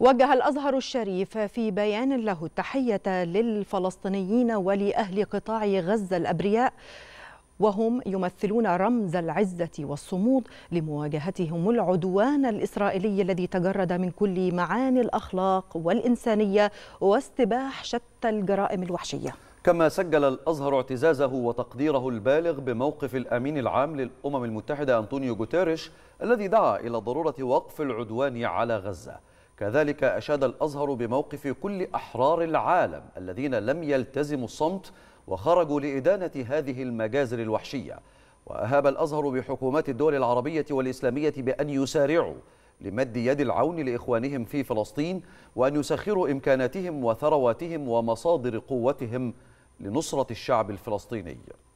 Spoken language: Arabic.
وجه الأزهر الشريف في بيان له التحية للفلسطينيين ولأهل قطاع غزة الأبرياء وهم يمثلون رمز العزة والصمود لمواجهتهم العدوان الإسرائيلي الذي تجرد من كل معاني الأخلاق والإنسانية واستباح شتى الجرائم الوحشية كما سجل الأزهر اعتزازه وتقديره البالغ بموقف الأمين العام للأمم المتحدة أنطونيو غوتيريش الذي دعا إلى ضرورة وقف العدوان على غزة كذلك أشاد الأزهر بموقف كل أحرار العالم الذين لم يلتزموا الصمت وخرجوا لإدانة هذه المجازر الوحشية وأهاب الأزهر بحكومات الدول العربية والإسلامية بأن يسارعوا لمد يد العون لإخوانهم في فلسطين وأن يسخروا إمكاناتهم وثرواتهم ومصادر قوتهم لنصرة الشعب الفلسطيني